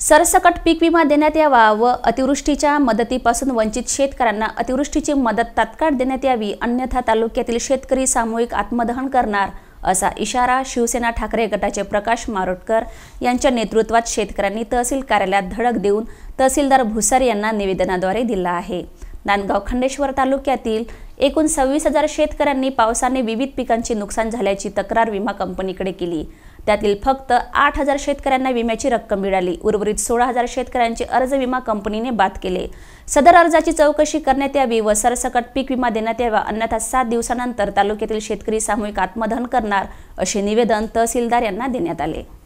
सरसकट पीक विमा देण्यात यावा व अतिवृष्टीच्या मदतीपासून वंचित शेतकऱ्यांना अतिवृष्टीची मदत तात्काळ देण्यात यावी अन्यथा तालुक्यातील शेतकरी सामूहिक आत्मदहन करणार असा इशारा शिवसेना ठाकरे गटाचे प्रकाश मारोटकर यांच्या नेतृत्वात शेतकऱ्यांनी तहसील कार्यालयात धडक देऊन तहसीलदार भुसार यांना निवेदनाद्वारे दिला आहे नांदगाव खंडेश्वर तालुक्यातील एकूण सव्वीस हजार शेतकऱ्यांनी पावसाने विविध पिकांचे नुकसान झाल्याची तक्रार विमा कंपनीकडे केली त्यातील फक्त आठ हजार शेतकऱ्यांना विम्याची रक्कम मिळाली उर्वरित सोळा हजार शेतकऱ्यांचे अर्ज विमा कंपनीने बाद केले सदर अर्जाची चौकशी करण्यात यावी व सरसकट पीक विमा देण्यात यावा अन्यथा सात दिवसानंतर तालुक्यातील शेतकरी सामूहिक आत्मधन करणार असे निवेदन तहसीलदार यांना देण्यात आले